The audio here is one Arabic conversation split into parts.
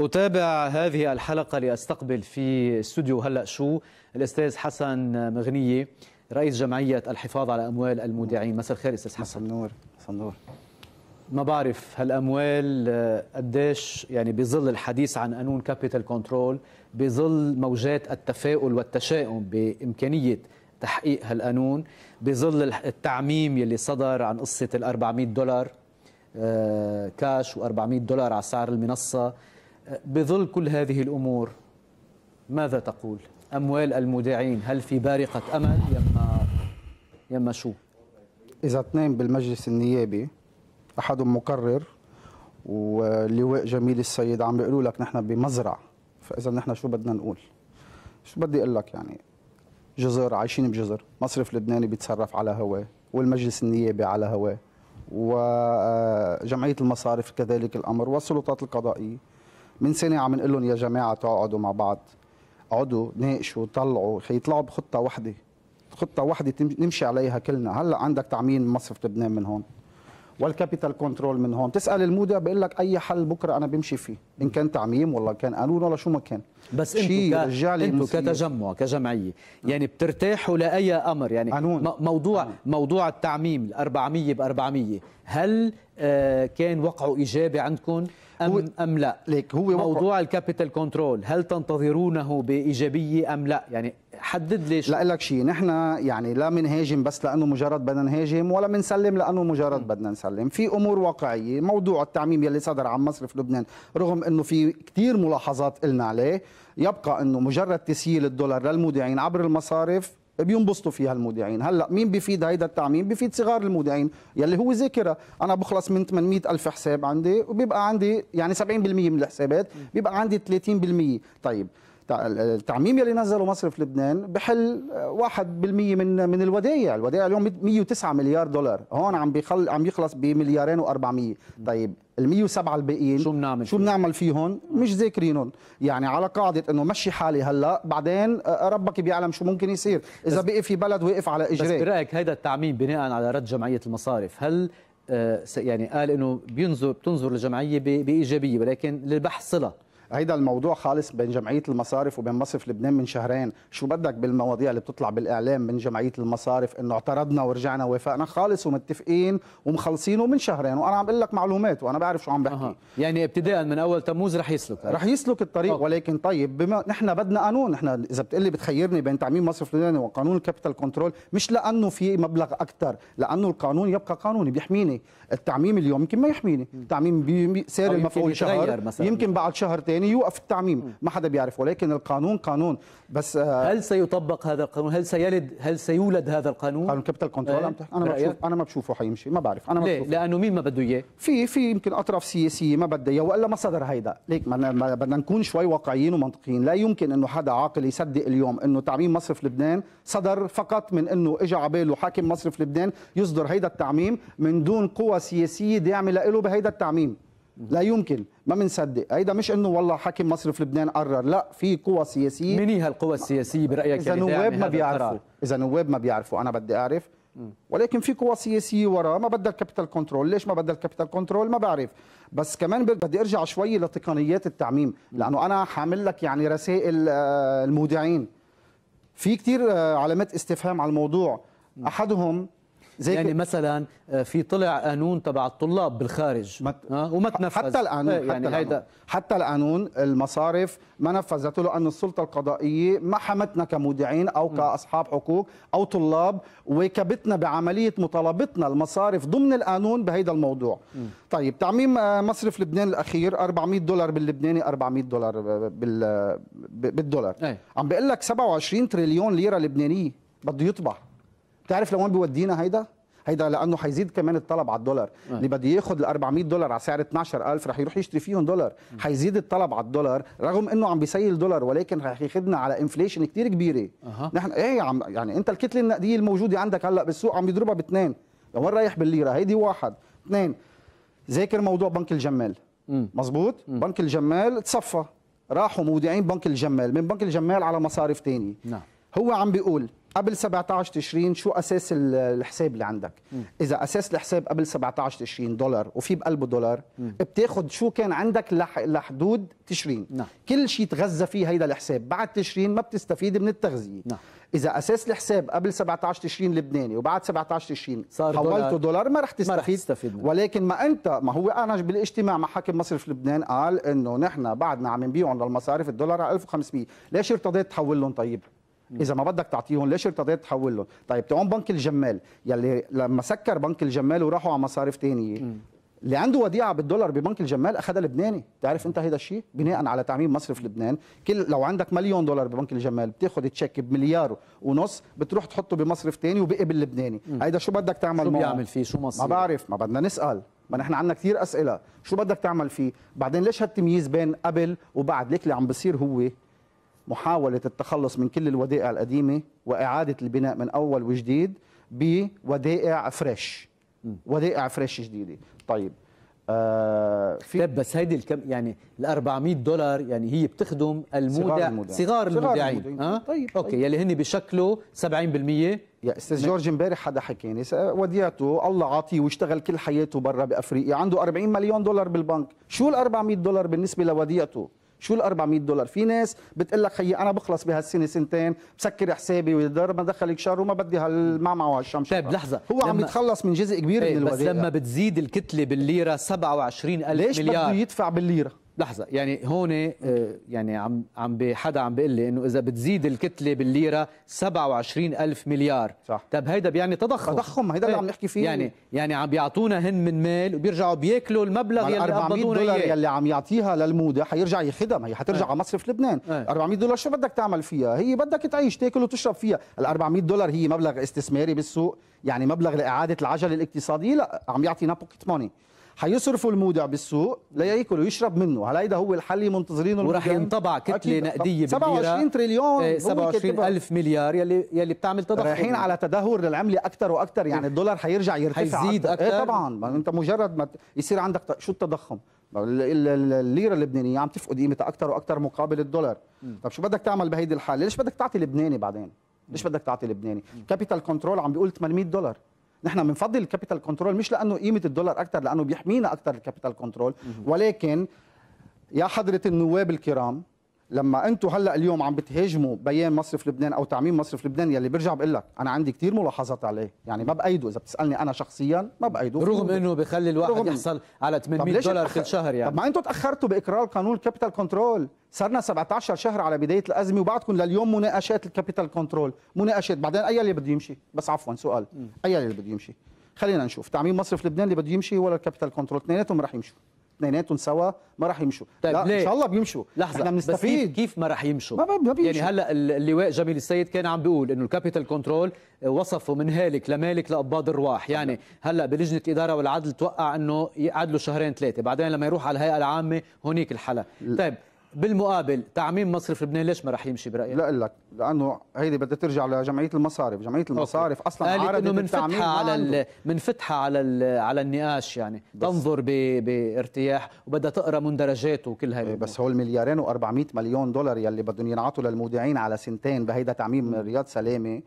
أتابع هذه الحلقة لأستقبل في استوديو هلأ شو الأستاذ حسن مغنية رئيس جمعية الحفاظ على أموال المودعين مساء الخير أستاذ حسن مساء النور مساء النور ما بعرف هالأموال آه، قديش يعني بظل الحديث عن قانون كابيتال كنترول بظل موجات التفاؤل والتشاؤم بإمكانية تحقيق هالقانون بظل التعميم يلي صدر عن قصة ال 400 دولار كاش آه، و400 دولار على سعر المنصة بظل كل هذه الأمور ماذا تقول؟ أموال المودعين هل في بارقة أمل يما يما شو؟ إذا اثنين بالمجلس النيابي أحدهم مقرر ولواء جميل السيد عم بيقولوا لك نحن بمزرعة فإذا نحن شو بدنا نقول؟ شو بدي أقول لك يعني جزر عايشين بجزر مصرف لبناني بيتصرف على هواه والمجلس النيابي على هواه وجمعية المصارف كذلك الأمر والسلطات القضائية من سنه عم نقول لهم يا جماعه تقعدوا مع بعض اقعدوا ناقشوا طلعوا يطلعوا بخطه واحدة خطه واحدة نمشي عليها كلنا هلا عندك تعميم مصرف لبنان من هون والكابيتال كنترول من هون تسال المودع بيقول لك اي حل بكره انا بمشي فيه ان كان تعميم ولا كان قانون ولا شو ما كان بس انتوا ك... انتوا كتجمع كجمعيه يعني بترتاحوا لاي امر يعني قانون. موضوع قانون. موضوع التعميم ال 400 ب 400 هل آه كان وقعه ايجابي عندكم ام ام لا ليك هو موضوع الكابيتال كنترول هل تنتظرونه بايجابيه ام لا يعني حدد لي لا لك شيء نحن يعني لا منهاجم بس لانه مجرد بدنا نهاجم ولا منسلم لانه مجرد بدنا نسلم في امور واقعيه موضوع التعميم يلي صدر عن مصرف لبنان رغم انه في كثير ملاحظات قلنا عليه يبقى انه مجرد تسييل الدولار للمودعين عبر المصارف بينبسطوا فيها المودعين هلا مين بيفيد هيدا التعميم بيفيد صغار المودعين يلي هو ذاكره انا بخلص من 800 الف حساب عندي وبيبقى عندي يعني 70% من الحسابات بيبقى عندي 30% طيب التعميم يلي نزله مصر في لبنان بحل 1% من من الودائع، الودائع اليوم 109 مليار دولار، هون عم بيخل عم يخلص بمليارين و400، طيب ال 107 الباقيين شو بنعمل شو بنعمل فيهم؟ مش ذاكرينهم، يعني على قاعده انه مشي حالي هلا بعدين ربك بيعلم شو ممكن يصير، اذا بقي في بلد واقف على اجريه بس برايك هيدا التعميم بناء على رد جمعيه المصارف، هل آه، يعني قال انه بينظر بتنظر الجمعيه بايجابيه ولكن للبحث صله هيدا الموضوع خالص بين جمعيه المصارف وبين مصرف لبنان من شهرين شو بدك بالمواضيع اللي بتطلع بالاعلام من جمعيه المصارف انه اعترضنا ورجعنا وافقنا خالص ومتفقين ومخلصين ومن شهرين وانا عم بقول لك معلومات وانا بعرف شو عم بحكي أه. يعني ابتداء من اول تموز رح يسلك رح يسلك الطريق أوه. ولكن طيب بما نحن بدنا قانون نحن اذا بتقلي بتخيرني بين تعميم مصرف لبناني وقانون الكابيتال كنترول مش لانه في مبلغ اكثر لانه القانون يبقى قانوني بيحميني التعميم اليوم يمكن ما يحميني التعميم سعر المفعول شهر مثلاً. يمكن بعد شهر تاني يعني يوقف التعميم ما حدا بيعرف ولكن القانون قانون بس آه، هل سيطبق هذا القانون هل سيلد هل سيولد هذا القانون قانون كابيتال كنترول انا ما بشوف انا ما بشوفه حيمشي ما بعرف انا ما ليه؟ لانه مين ما بده اياه في في يمكن اطراف سياسيه ما بدها اياه والا ما صدر هيدا ليك بدنا نكون شوي واقعيين ومنطقيين لا يمكن انه حدا عاقل يصدق اليوم انه تعميم مصرف لبنان صدر فقط من انه اجى على باله حاكم مصرف لبنان يصدر هيدا التعميم من دون قوى سياسيه داعمه له بهيدا التعميم لا يمكن ما بنصدق هيدا مش انه والله حاكم مصر في لبنان قرر لا في قوى سياسيه مين هي هالقوى السياسيه برايك اذا يعني نواب ما بيعرفوا اذا نواب ما بيعرفوا انا بدي اعرف ولكن في قوى سياسيه وراه ما بدها الكابيتال كنترول ليش ما بدها الكابيتال كنترول ما بعرف بس كمان بدي ارجع شوي لتقنيات التعميم لانه انا حامل لك يعني رسائل آه، المودعين في كثير آه، علامات استفهام على الموضوع احدهم زي يعني مثلا آه، في طلع قانون تبع الطلاب بالخارج مت... أه؟ وما تنفذ آه، حتى القانون يعني حتى القانون. هيدا حتى القانون المصارف ما نفذته لأن السلطة القضائية ما حمتنا كمودعين أو كأصحاب حقوق أو طلاب وكبتنا بعملية مطالبتنا المصارف ضمن القانون بهيدا الموضوع م. طيب تعميم آه، مصرف لبنان الأخير 400 دولار باللبناني 400 دولار بال... بالدولار أي. عم بقول لك 27 تريليون ليرة لبنانية بده يطبع تعرف لو وين بيودينا هيدا هيدا لانه حيزيد كمان الطلب على الدولار اللي بده ياخذ ال 400 دولار على سعر 12000 رح يروح يشتري فيهم دولار حيزيد الطلب على الدولار رغم انه عم بيسيل دولار ولكن رح ياخذنا على انفليشن كثير كبيره أه. نحن ايه عم يعني انت الكتله النقديه الموجوده عندك هلا بالسوق عم يضربها باثنين وين رايح بالليره هيدي واحد اثنين ذاكر موضوع بنك الجمال مزبوط م. بنك الجمال تصفى راحوا مودعين بنك الجمال من بنك الجمال على مصارف تاني نعم. هو عم بيقول قبل 17 تشرين شو اساس الحساب اللي عندك م. اذا اساس الحساب قبل 17 تشرين دولار وفي بقلبه دولار بتاخذ بتاخد شو كان عندك لح... لحدود تشرين نعم. كل شيء تغذى فيه هيدا الحساب بعد تشرين ما بتستفيد من التغذيه نعم. اذا اساس الحساب قبل 17 تشرين لبناني وبعد 17 تشرين صار حولته دولار, دولار ما رح تستفيد, ما رح تستفيد منه. نعم. ولكن ما انت ما هو انا بالاجتماع مع حاكم مصرف لبنان قال انه نحن بعدنا عم نبيعهم للمصارف الدولار على 1500 ليش ارتضيت تحول لهم طيب اذا ما بدك تعطيهم ليش ارتضيت تحول لهم طيب تعون بنك الجمال يلي لما سكر بنك الجمال وراحوا على مصارف ثانيه اللي عنده وديعه بالدولار ببنك الجمال اخذها لبناني تعرف انت هذا الشيء بناء على تعميم مصرف لبنان كل لو عندك مليون دولار ببنك الجمال بتاخذ تشيك بمليار ونص بتروح تحطه بمصرف ثاني وبقي لبناني هيدا شو بدك تعمل شو بيعمل فيه شو مصير ما بعرف ما بدنا نسال ما نحن عندنا كثير اسئله شو بدك تعمل فيه بعدين ليش هالتمييز بين قبل وبعد ليك اللي عم بصير هو محاولة التخلص من كل الودائع القديمة وإعادة البناء من أول وجديد بودائع فريش ودائع فريش جديدة طيب آه في طيب بس هيدي الكم يعني ال 400 دولار يعني هي بتخدم المودع صغار المودعين اه طيب اوكي طيب. يلي هن بشكله 70% يا استاذ جورج امبارح حدا حكيني وديعته الله عاطيه واشتغل كل حياته برا بافريقيا عنده 40 مليون دولار بالبنك شو ال 400 دولار بالنسبه لوديعته شو ال 400 دولار في ناس بتقول لك خيي انا بخلص بهالسنه سنتين بسكر حسابي ويدار ما دخلك شهر وما بدي هالمعمعه وهالشمشمه طيب لحظه هو عم يتخلص من جزء كبير من الودائع إيه، بس لما بتزيد الكتله بالليره 27000 مليار ليش بده يدفع بالليره لحظه يعني هون آه، يعني عم عم حدا عم بيقول لي انه اذا بتزيد الكتله بالليره 27 ألف مليار صح طب هيدا بيعني تضخم تضخم هيدا اللي إيه، عم نحكي فيه يعني يعني عم بيعطونا هن من مال وبيرجعوا بياكلوا المبلغ يلي 400 دولار إيه. يلي عم يعطيها للمودة حيرجع يخدم هي حترجع إيه. على مصرف لبنان أي. 400 دولار شو بدك تعمل فيها هي بدك تعيش تاكل وتشرب فيها ال 400 دولار هي مبلغ استثماري بالسوق يعني مبلغ لاعاده العجله الاقتصاديه لا عم يعطينا بوكيت موني حيصرفوا المودع بالسوق لا ياكل ويشرب منه هل هيدا هو الحل منتظرينه وراح ينطبع كتله نقديه 27 تريليون 27 إيه، الف مليار يلي يلي بتعمل تضخم رايحين على تدهور للعمله اكثر واكثر يعني إيه. الدولار حيرجع يرتفع حيزيد اكثر ايه طبعا ما انت مجرد ما يصير عندك شو التضخم الليره اللبنانيه عم تفقد قيمتها اكثر واكثر مقابل الدولار طب شو بدك تعمل بهيدي الحاله ليش بدك تعطي لبناني بعدين ليش بدك تعطي لبناني كابيتال كنترول عم بيقول 800 دولار نحن بنفضل الكابيتال كنترول مش لانه قيمه الدولار اكثر لانه بيحمينا اكثر الكابيتال كنترول ولكن يا حضره النواب الكرام لما انتم هلا اليوم عم بتهاجموا بيان مصرف لبنان او تعميم مصرف لبنان يلي برجع بقول لك انا عندي كثير ملاحظات عليه يعني ما بايده اذا بتسالني انا شخصيا ما بايده رغم انه بخلي الواحد يحصل على 800 دولار كل شهر يعني طب ما انتم تاخرتوا باقرار قانون الكابيتال كنترول صرنا 17 شهر على بدايه الازمه وبعدكم لليوم مناقشات الكابيتال كنترول مناقشات بعدين اي اللي بده يمشي بس عفوا سؤال اي اللي بده يمشي خلينا نشوف تعميم مصرف لبنان اللي بده يمشي ولا الكابيتال كنترول اثنيناتهم رح يمشوا اثنيناتهم سوا ما راح يمشوا طيب لا ليه؟ ان شاء الله بيمشوا لحظه احنا بنستفيد كيف ما راح يمشوا ما, يعني بيمشوا. يعني هلا اللواء جميل السيد كان عم بيقول انه الكابيتال كنترول وصفه من هالك لمالك لقباض الرواح يعني هلا بلجنه الاداره والعدل توقع انه يعدلوا شهرين ثلاثه بعدين لما يروح على الهيئه العامه هونيك الحلا طيب بالمقابل تعميم مصرف لبنان ليش ما راح يمشي برايك؟ لا لك لانه هيدي بدها ترجع لجمعيه المصارف، جمعيه المصارف أوكي. اصلا قالت انه منفتحه على منفتحه على على النقاش يعني بس. تنظر بارتياح وبدها تقرا مندرجاته وكل هاي إيه، بس هو المليارين و400 مليون دولار يلي بدهم ينعطوا للمودعين على سنتين بهيدا تعميم رياض سلامه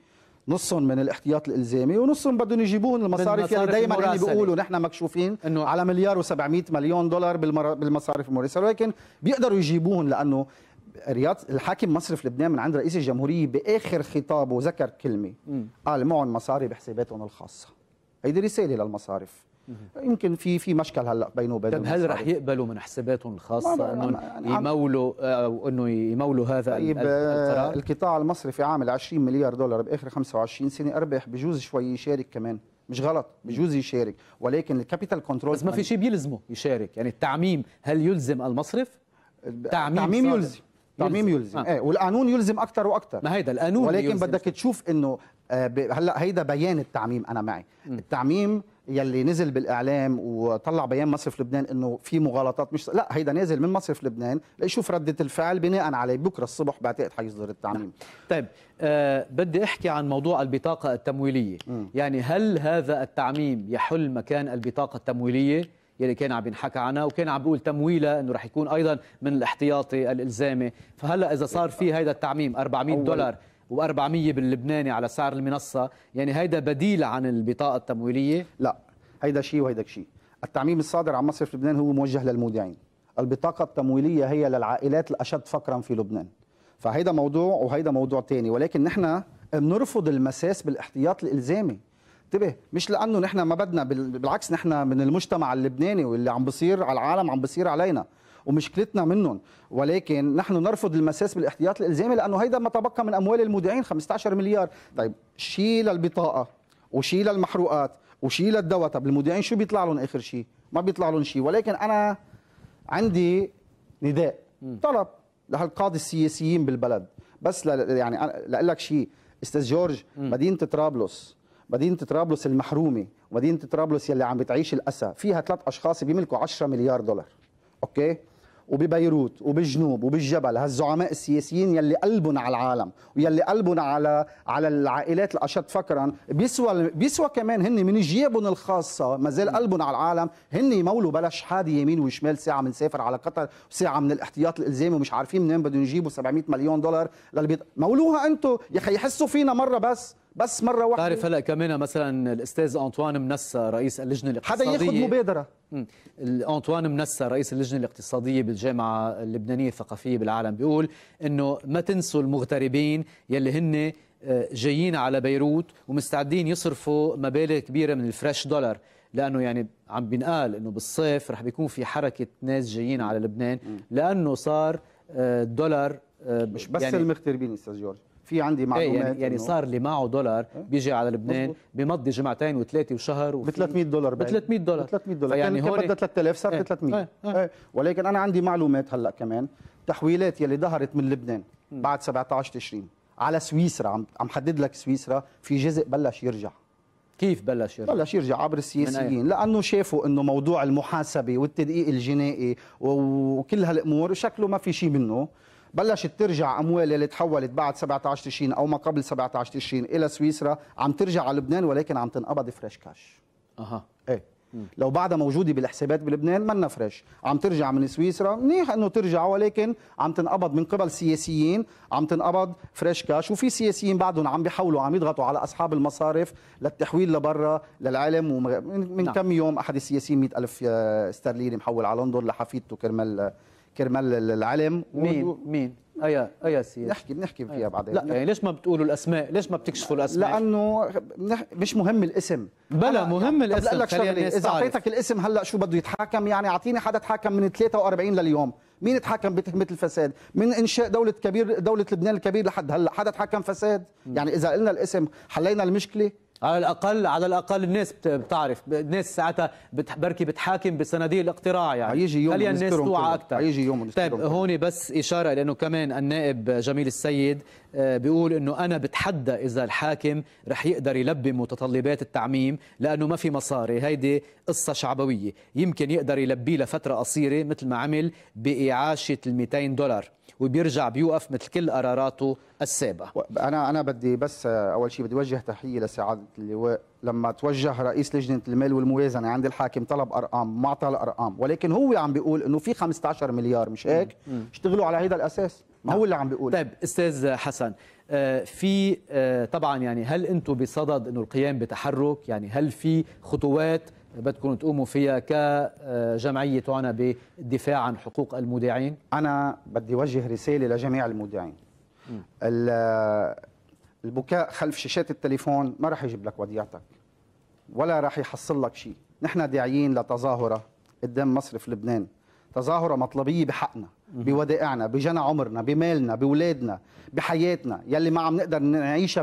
نصهم من الاحتياط الالزامي ونصهم بدهم يجيبوهم المصارف يعني دائما اللي بيقولوا نحن مكشوفين إنه على مليار و700 مليون دولار بالمصارف المراسله ولكن بيقدروا يجيبوهم لانه رياض الحاكم مصرف لبنان من عند رئيس الجمهوريه باخر خطابه ذكر كلمه م. قال معهم مصاري بحساباتهم الخاصه هيدي رساله للمصارف يمكن في في مشكل هلا بينه وبين طيب هل رح يقبلوا من حسابات خاصه انه يعني يمولوا او انه يمولوا هذا طيب آه، القطاع المصرفي عامل 20 مليار دولار باخر 25 سنه اربح بجوز شوي يشارك كمان مش غلط بجوز يشارك ولكن الكابيتال كنترول بس ما في يعني- شيء بيلزمه يشارك يعني التعميم هل يلزم المصرف تعميم, تعميم يلزم تعميم يلزم آه. ايه والقانون يلزم اكثر واكثر ما هيدا القانون ولكن يلزم. بدك تشوف انه آه، هلا هيدا بيان التعميم انا معي م. التعميم يلي نزل بالاعلام وطلع بيان مصرف لبنان انه في مغالطات مش لا هيدا نازل من مصرف لبنان ليشوف رده الفعل بناء عليه بكره الصبح بعتقد حيصدر التعميم نعم. طيب أه بدي احكي عن موضوع البطاقه التمويليه م. يعني هل هذا التعميم يحل مكان البطاقه التمويليه يلي كان عم ينحكى عنها وكان عم بيقول تمويلها انه رح يكون ايضا من الاحتياطي الالزامي فهلا اذا صار في هذا التعميم 400 دولار و400 باللبناني على سعر المنصه يعني هيدا بديل عن البطاقه التمويليه لا هيدا شيء وهيداك شيء التعميم الصادر عن مصرف لبنان هو موجه للمودعين البطاقه التمويليه هي للعائلات الاشد فقرا في لبنان فهيدا موضوع وهيدا موضوع تاني ولكن نحن بنرفض المساس بالاحتياط الالزامي انتبه مش لانه نحن ما بدنا بالعكس نحن من المجتمع اللبناني واللي عم بصير على العالم عم بصير علينا ومشكلتنا منهم ولكن نحن نرفض المساس بالاحتياط الالزامي لانه هيدا ما تبقى من اموال المودعين 15 مليار طيب شيل البطاقه وشيل المحروقات وشيل الدواء طب المودعين شو بيطلع لهم اخر شيء ما بيطلع لهم شيء ولكن انا عندي نداء طلب لهالقاضي السياسيين بالبلد بس ل... يعني لاقول لك شيء استاذ جورج مدينه طرابلس مدينه طرابلس المحرومه ومدينه طرابلس يلي عم بتعيش الاسى فيها ثلاث اشخاص بيملكوا 10 مليار دولار اوكي وببيروت وبالجنوب وبالجبل هالزعماء السياسيين يلي قلبهم على العالم ويلي قلبهم على على العائلات الاشد فقرا بيسوى بيسوى كمان هن من جيابهم الخاصه ما زال قلبهم على العالم هن يمولوا بلا شحاده يمين وشمال ساعه بنسافر على قطر وساعه من الاحتياط الالزامي ومش عارفين منين بدهم يجيبوا 700 مليون دولار للبيض مولوها انتم يا اخي يحسوا فينا مره بس بس مره واحده تعرف هلا كمان مثلا الاستاذ انطوان منسى رئيس اللجنه الاقتصاديه حدا ياخذ مبادره انطوان منسى رئيس اللجنه الاقتصاديه بالجامعه اللبنانيه الثقافيه بالعالم بيقول انه ما تنسوا المغتربين يلي هن آه، جايين على بيروت ومستعدين يصرفوا مبالغ كبيره من الفريش دولار لانه يعني عم بينقال انه بالصيف رح بيكون في حركه ناس جايين على لبنان لانه صار آه، الدولار آه، مش بس يعني المغتربين استاذ جورج في عندي إيه، يعني- معلومات يعني, يعني صار اللي معه دولار إيه؟ بيجي على لبنان بمضي جمعتين وثلاثه وشهر ب 300 دولار ب 300 دولار ب 300 دولار يعني هون بدها 3000 صار 300 إيه. ولكن انا عندي معلومات هلا كمان تحويلات يلي ظهرت من لبنان بعد 17 تشرين على سويسرا عم عم حدد لك سويسرا في جزء بلش يرجع كيف بلش يرجع؟ بلش يرجع عبر السياسيين لانه شافوا انه موضوع المحاسبه والتدقيق الجنائي وكل هالامور شكله ما في شيء منه بلشت ترجع اموال اللي تحولت بعد 17 تشرين او ما قبل 17 تشرين الى سويسرا عم ترجع على لبنان ولكن عم تنقبض فريش كاش اها ايه لو بعدها موجوده بالحسابات بلبنان منا فريش عم ترجع من سويسرا منيح انه ترجع ولكن عم تنقبض من قبل سياسيين عم تنقبض فريش كاش وفي سياسيين بعدهم عم بيحاولوا عم يضغطوا على اصحاب المصارف للتحويل لبرا للعلم ومن نعم. كم يوم احد السياسيين 100000 استرليني آه، محول على لندن لحفيدته كرمال آه، كرمال العلم مين مين اي اي سياسي نحكي بنحكي فيها بعدين لا يعني ليش ما بتقولوا الاسماء ليش ما بتكشفوا الاسماء لانه مش مهم الاسم بلا مهم الاسم بقول لك شغله اذا اعطيتك الاسم هلا شو بده يتحاكم يعني اعطيني حدا تحاكم من 43 لليوم مين تحاكم بتهمه الفساد من انشاء دوله كبير دوله لبنان الكبير لحد هلا حدا تحاكم فساد يعني اذا قلنا الاسم حلينا المشكله على الاقل على الاقل الناس بتعرف الناس ساعتها بركي بتحاكم بصناديق الاقتراع يعني هيجي يوم خلي الناس توعى اكثر هيجي يوم طيب هون بس اشاره لانه كمان النائب جميل السيد آه، بيقول انه انا بتحدى اذا الحاكم رح يقدر يلبي متطلبات التعميم لانه ما في مصاري هيدي قصه شعبويه يمكن يقدر يلبيه لفتره قصيره مثل ما عمل باعاشه ال 200 دولار وبيرجع بيوقف مثل كل قراراته السابقه انا انا بدي بس آه، اول شيء بدي وجه تحيه لسعاده اللواء لما توجه رئيس لجنه المال والموازنه عند الحاكم طلب ارقام ما اعطى الارقام ولكن هو عم بيقول انه في 15 مليار مش هيك اشتغلوا على هذا الاساس ما نعم. هو اللي عم بيقول طيب استاذ حسن آه، في آه، طبعا يعني هل انتم بصدد انه القيام بتحرك يعني هل في خطوات بدكم تقوموا فيها كجمعية تعنى بالدفاع عن حقوق المودعين؟ أنا بدي وجه رسالة لجميع المودعين البكاء خلف شاشات التليفون ما راح يجيب لك وديعتك ولا راح يحصل لك شيء نحن داعيين لتظاهرة قدام مصرف لبنان تظاهرة مطلبية بحقنا بودائعنا بجنى عمرنا بمالنا بولادنا بحياتنا يلي ما عم نقدر نعيشها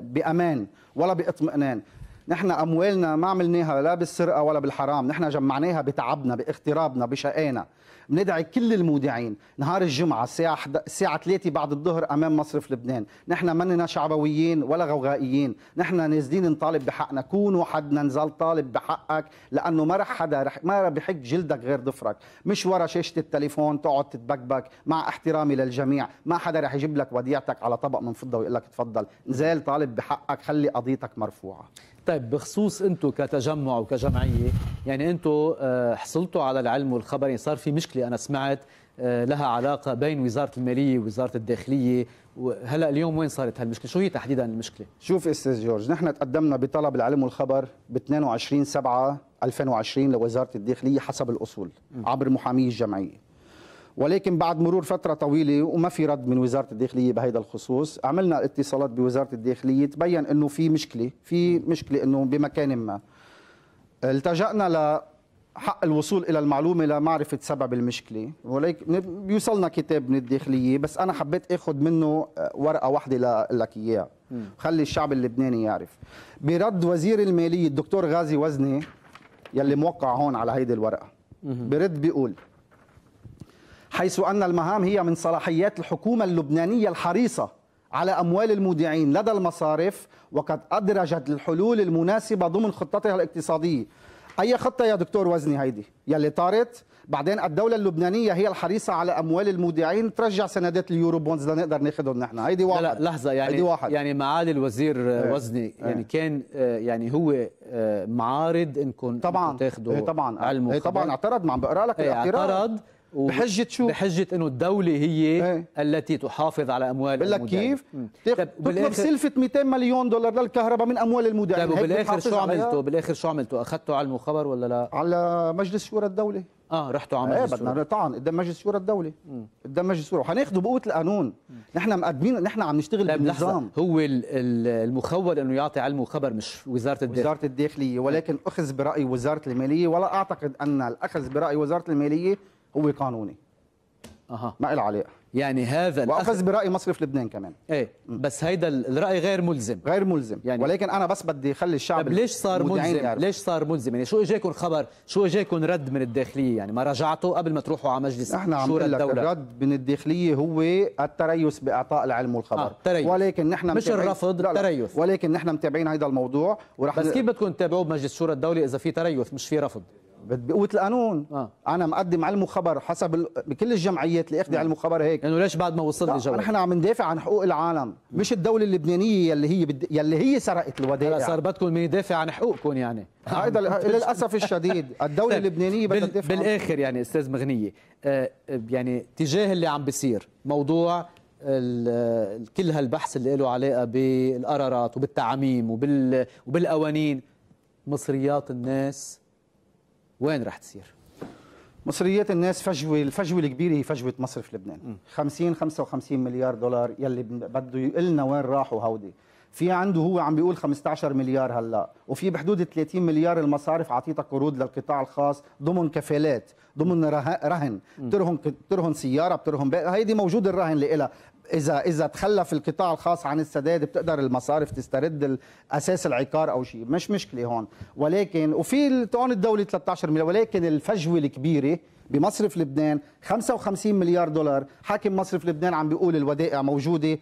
بأمان ولا باطمئنان نحن اموالنا ما عملناها لا بالسرقه ولا بالحرام نحن جمعناها بتعبنا باغترابنا بشقانا بندعي كل المودعين نهار الجمعه الساعه الساعه 3 بعد الظهر امام مصرف لبنان نحن مننا شعبويين ولا غوغائيين نحن نازلين نطالب بحقنا كون وحدنا نزال طالب بحقك لانه ما رح حدا رح ما رح بحك جلدك غير ضفرك مش ورا شاشه التليفون تقعد تتبكبك مع احترامي للجميع ما حدا رح يجيب لك وديعتك على طبق من فضه ويقول لك تفضل نزال طالب بحقك خلي قضيتك مرفوعه طيب بخصوص انتم كتجمع وكجمعيه يعني انتم آه، حصلتوا على العلم والخبر يعني صار في مشكله انا سمعت آه، لها علاقه بين وزاره الماليه ووزاره الداخليه وهلا اليوم وين صارت هالمشكله شو هي تحديدا المشكله شوف استاذ جورج نحن تقدمنا بطلب العلم والخبر ب 22 7 2020 لوزاره الداخليه حسب الاصول عبر محامي الجمعيه ولكن بعد مرور فتره طويله وما في رد من وزاره الداخليه بهذا الخصوص عملنا اتصالات بوزاره الداخليه تبين انه في مشكله في مشكله انه بمكان ما التجأنا لحق الوصول الى المعلومه لمعرفه سبب المشكله ولكن بيوصلنا كتاب من الداخليه بس انا حبيت اخذ منه آه، ورقه واحده لاقول لك اياها خلي الشعب اللبناني يعرف برد وزير الماليه الدكتور غازي وزني يلي موقع هون على هيدي الورقه برد بيقول حيث أن المهام هي من صلاحيات الحكومة اللبنانية الحريصة على أموال المودعين لدى المصارف وقد أدرجت الحلول المناسبة ضمن خطتها الاقتصادية أي خطة يا دكتور وزني هيدي يلي طارت بعدين الدولة اللبنانية هي الحريصة على أموال المودعين ترجع سندات اليورو بونز لنقدر ناخذهم نحن هيدي واحد لا, لا لحظة يعني هيدي واحد. يعني معالي الوزير ايه وزني إيه. يعني ايه كان آه، يعني هو آه، معارض انكم طبعا تاخذوا ايه طبعا علمه ايه طبعا اعترض ما عم بقرا لك ايه الاعتراض اعترض بحجه شو بحجه انه الدوله هي ايه؟ التي تحافظ على اموال بقول لك كيف تطلب سلفه 200 مليون دولار للكهرباء من اموال المدعمين طيب وبالاخر شو عملتوا بالاخر شو عملتوا اخذتوا علم وخبر ولا لا على مجلس شورى الدوله اه رحتوا على مجلس ايه بدنا طعن قدام مجلس شورى الدوله قدام مجلس شورى وحناخده بقوه القانون نحن مقدمين نحن عم نشتغل بالنظام طيب، هو المخول انه يعطي علم وخبر مش وزاره الداخليه وزاره الداخليه ولكن اخذ براي وزاره الماليه ولا اعتقد ان الاخذ براي وزاره الماليه هو قانوني اها ما إلها علاقه يعني هذا واخذ براي مصرف في لبنان كمان ايه بس هيدا الراي غير ملزم غير ملزم يعني ولكن انا بس بدي اخلي الشعب طيب ليش صار ملزم يعرف. ليش صار ملزم يعني شو اجاكم خبر شو اجاكم رد من الداخليه يعني ما رجعتوا قبل ما تروحوا على مجلس احنا عم شورى الدوله الرد من الداخليه هو التريث باعطاء العلم والخبر آه، تريث. ولكن نحن مش الرفض لا لا. تريث ولكن نحن متابعين هيدا الموضوع ورح بس كيف بدكم تتابعوه بمجلس شورى الدوله اذا في تريث مش في رفض بقوه القانون آه. انا مقدم علم خبر حسب ال... بكل الجمعيات اللي اخذي علم خبر هيك انه يعني ليش بعد ما وصل الجواب نحن عم ندافع عن حقوق العالم مش الدوله اللبنانيه يلي هي بد... يلي هي سرقت الودائع هلا صار بدكم مين يدافع عن حقوقكم يعني هذا للاسف الشديد الدوله طيب، اللبنانيه بدها تدافع بالاخر يعني استاذ مغنيه آه،, آه يعني تجاه اللي عم بيصير موضوع كل هالبحث اللي له علاقه بالقرارات وبالتعميم وبال وبالقوانين مصريات الناس وين رح تصير؟ مصريات الناس فجوه الفجوه الكبيره هي فجوه مصر في لبنان 50 55 مليار دولار يلي بده يقلنا وين راحوا هودي في عنده هو عم بيقول 15 مليار هلا وفي بحدود 30 مليار المصارف عطيتها قروض للقطاع الخاص ضمن كفالات ضمن رهن بترهن ترهن سياره بترهن هيدي موجود الرهن لها اذا اذا تخلف القطاع الخاص عن السداد بتقدر المصارف تسترد اساس العقار او شيء مش مشكله هون ولكن وفي تعون الدوله 13 مليار ولكن الفجوه الكبيره بمصرف لبنان 55 مليار دولار حاكم مصرف لبنان عم بيقول الودائع موجوده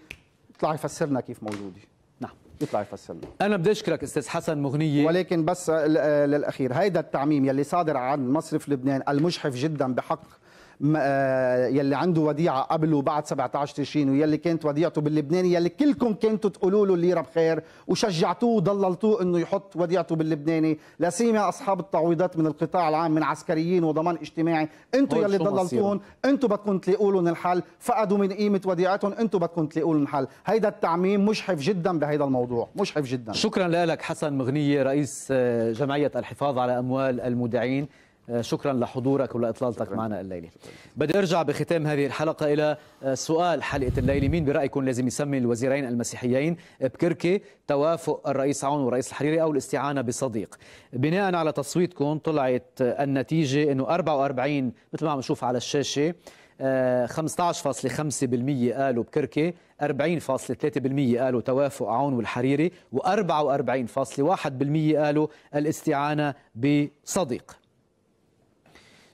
يطلع يفسرنا كيف موجوده نعم يطلع يفسرنا انا بدي اشكرك استاذ حسن مغنيه ولكن بس آه، آه، للاخير هيدا التعميم يلي صادر عن مصرف لبنان المجحف جدا بحق آه، يلي عنده وديعه قبل وبعد 17 تشرين ويلي كانت وديعته باللبناني يلي كلكم كنتوا تقولوا له الليره بخير وشجعتوه وضللتوه انه يحط وديعته باللبناني لا سيما اصحاب التعويضات من القطاع العام من عسكريين وضمان اجتماعي انتوا يلي ضللتوهم انتوا بدكم تلاقوا لهم الحل فقدوا من قيمه وديعتهم انتوا بدكم تلاقوا لهم الحل هيدا التعميم مشحف جدا بهيدا الموضوع مشحف جدا شكرا لك حسن مغنيه رئيس آه، جمعيه الحفاظ على اموال المودعين آه، شكرا لحضورك ولاطلالتك معنا الليله بدي ارجع بختام هذه الحلقه الى آه، سؤال حلقه الليله مين برايكم لازم يسمي الوزيرين المسيحيين بكركي توافق الرئيس عون والرئيس الحريري او الاستعانه بصديق بناء على تصويتكم طلعت النتيجه انه 44 مثل ما عم نشوف على الشاشه 15.5% آه، قالوا بكركي 40.3% قالوا توافق عون والحريري و44.1% قالوا الاستعانة بصديق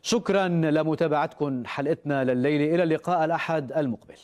شكرا لمتابعتكم حلقتنا لليلة إلى اللقاء الأحد المقبل